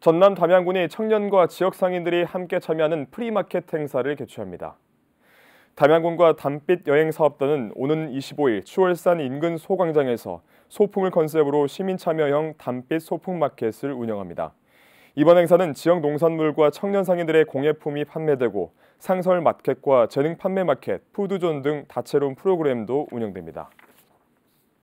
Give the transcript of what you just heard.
전남 담양군이 청년과 지역 상인들이 함께 참여하는 프리마켓 행사를 개최합니다. 담양군과 담빛 여행 사업단은 오는 25일 추월산 인근 소광장에서 소풍을 컨셉으로 시민 참여형 담빛 소풍 마켓을 운영합니다. 이번 행사는 지역 농산물과 청년 상인들의 공예품이 판매되고 상설 마켓과 재능 판매 마켓, 푸드존 등 다채로운 프로그램도 운영됩니다.